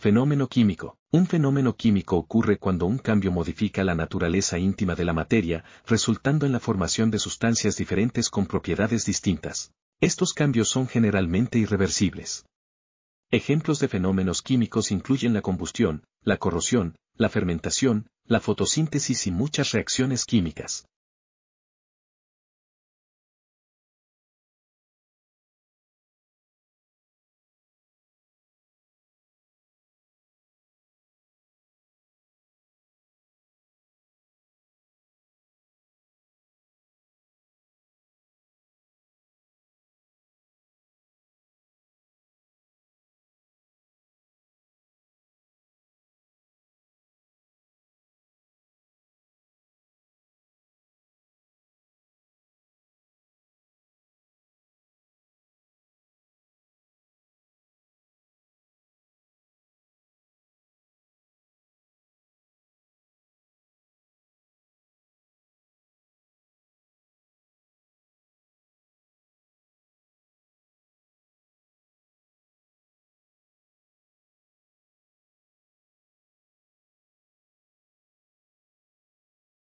Fenómeno químico. Un fenómeno químico ocurre cuando un cambio modifica la naturaleza íntima de la materia, resultando en la formación de sustancias diferentes con propiedades distintas. Estos cambios son generalmente irreversibles. Ejemplos de fenómenos químicos incluyen la combustión, la corrosión, la fermentación, la fotosíntesis y muchas reacciones químicas.